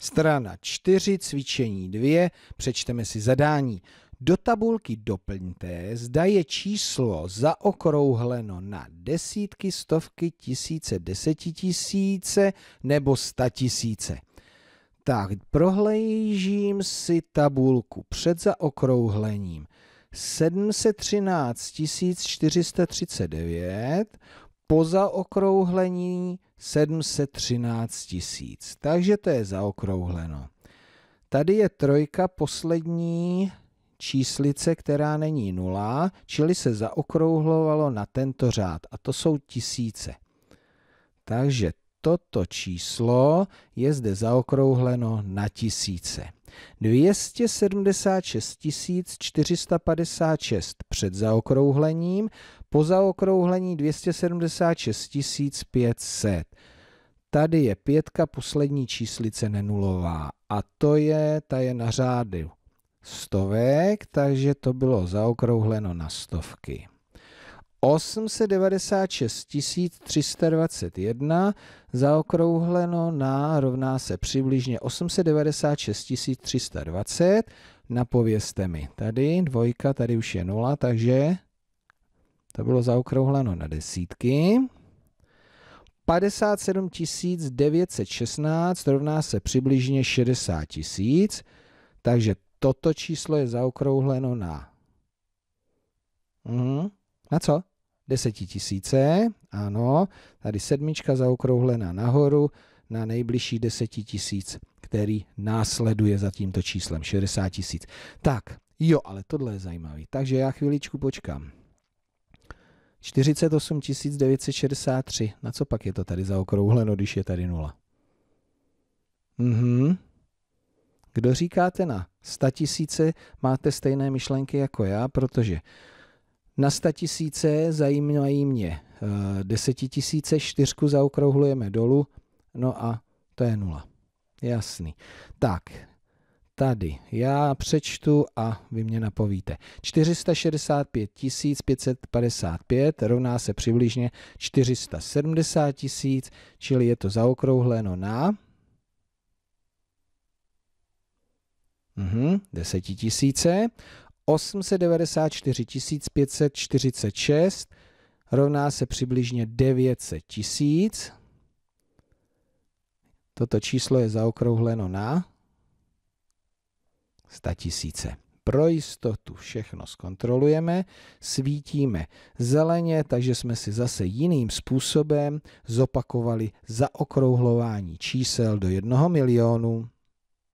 Strana 4, cvičení 2, přečteme si zadání. Do tabulky doplňte, zda je číslo zaokrouhleno na desítky, stovky, tisíce, desetitisíce nebo statisíce. Tak, prohlížím si tabulku před zaokrouhlením. 713 439 po zaokrouhlení 713 tisíc. Takže to je zaokrouhleno. Tady je trojka poslední číslice, která není nula, čili se zaokrouhlovalo na tento řád a to jsou tisíce. Takže toto číslo je zde zaokrouhleno na tisíce. 276 456 před zaokrouhlením, po zaokrouhlení 276 500. Tady je pětka, poslední číslice nenulová a to je, ta je na řádu stovek, takže to bylo zaokrouhleno na stovky. 896 321 zaokrouhleno na rovná se přibližně 896 320. Napovězte mi. Tady dvojka, tady už je nula, takže to bylo zaokrouhleno na desítky. 57 916 rovná se přibližně 60 tisíc, takže toto číslo je zaokrouhleno na... Mhm. Na co? desetitisíce, ano, tady sedmička zaokrouhlená nahoru na nejbližší desetitisíc, který následuje za tímto číslem, 60 tisíc. Tak, jo, ale tohle je zajímavý, takže já chviličku počkám. 48 963, na co pak je to tady zaokrouhleno, když je tady nula? Mhm. Kdo říkáte na 100 tisíce, máte stejné myšlenky jako já, protože na 100 tisíce zajímají mě eh, tisíce čtyřku zaokrouhlujeme dolů, no a to je nula. Jasný. Tak, tady. Já přečtu a vy mě napovíte. 465 555 rovná se přibližně 470 tisíc, čili je to zaokrouhleno na mhm, 10 tisíce 894 546 rovná se přibližně 900 tisíc. Toto číslo je zaokrouhleno na 100 tisíce. Pro jistotu všechno zkontrolujeme, svítíme zeleně, takže jsme si zase jiným způsobem zopakovali zaokrouhlování čísel do jednoho milionu.